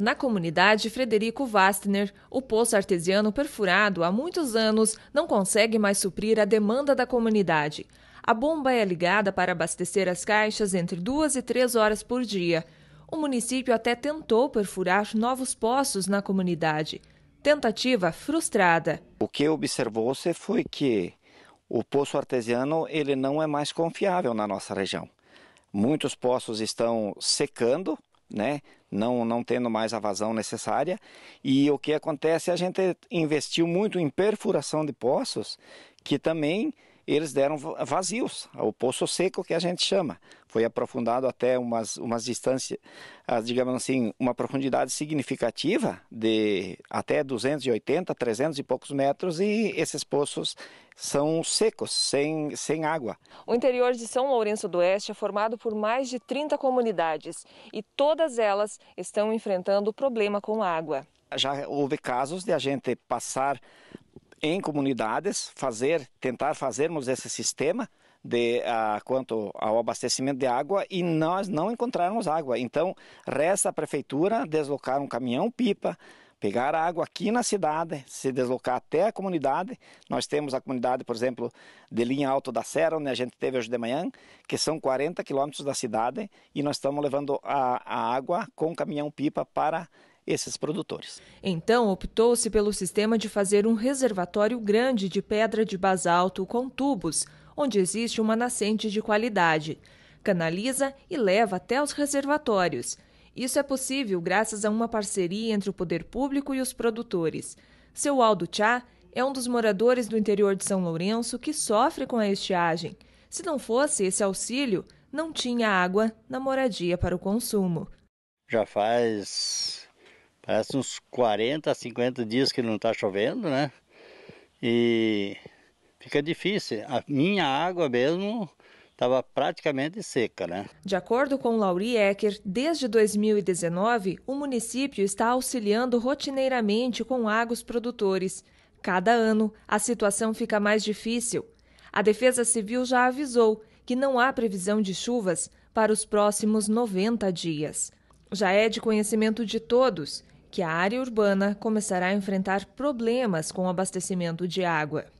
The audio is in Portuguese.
Na comunidade Frederico Wastner, o poço artesiano perfurado há muitos anos não consegue mais suprir a demanda da comunidade. A bomba é ligada para abastecer as caixas entre duas e três horas por dia. O município até tentou perfurar novos poços na comunidade. Tentativa frustrada. O que observou-se foi que o poço artesiano ele não é mais confiável na nossa região. Muitos poços estão secando né? Não, não tendo mais a vazão necessária. E o que acontece, a gente investiu muito em perfuração de poços, que também eles deram vazios, o poço seco que a gente chama. Foi aprofundado até umas, umas distâncias, ah, digamos assim, uma profundidade significativa de até 280, 300 e poucos metros e esses poços são secos, sem, sem água. O interior de São Lourenço do Oeste é formado por mais de 30 comunidades e todas elas estão enfrentando o problema com água. Já houve casos de a gente passar em comunidades, fazer, tentar fazermos esse sistema de ah, quanto ao abastecimento de água e nós não encontrarmos água. Então, resta a prefeitura deslocar um caminhão pipa, pegar a água aqui na cidade, se deslocar até a comunidade. Nós temos a comunidade, por exemplo, de Linha Alto da Serra, onde a gente teve hoje de manhã, que são 40 quilômetros da cidade, e nós estamos levando a, a água com caminhão-pipa para esses produtores. Então, optou-se pelo sistema de fazer um reservatório grande de pedra de basalto com tubos, onde existe uma nascente de qualidade. Canaliza e leva até os reservatórios. Isso é possível graças a uma parceria entre o poder público e os produtores. Seu Aldo Chá é um dos moradores do interior de São Lourenço que sofre com a estiagem. Se não fosse esse auxílio, não tinha água na moradia para o consumo. Já faz Parece uns 40, 50 dias que não está chovendo, né? E fica difícil. A minha água mesmo estava praticamente seca, né? De acordo com Lauri Ecker, desde 2019, o município está auxiliando rotineiramente com águas produtores. Cada ano, a situação fica mais difícil. A Defesa Civil já avisou que não há previsão de chuvas para os próximos 90 dias. Já é de conhecimento de todos que a área urbana começará a enfrentar problemas com o abastecimento de água.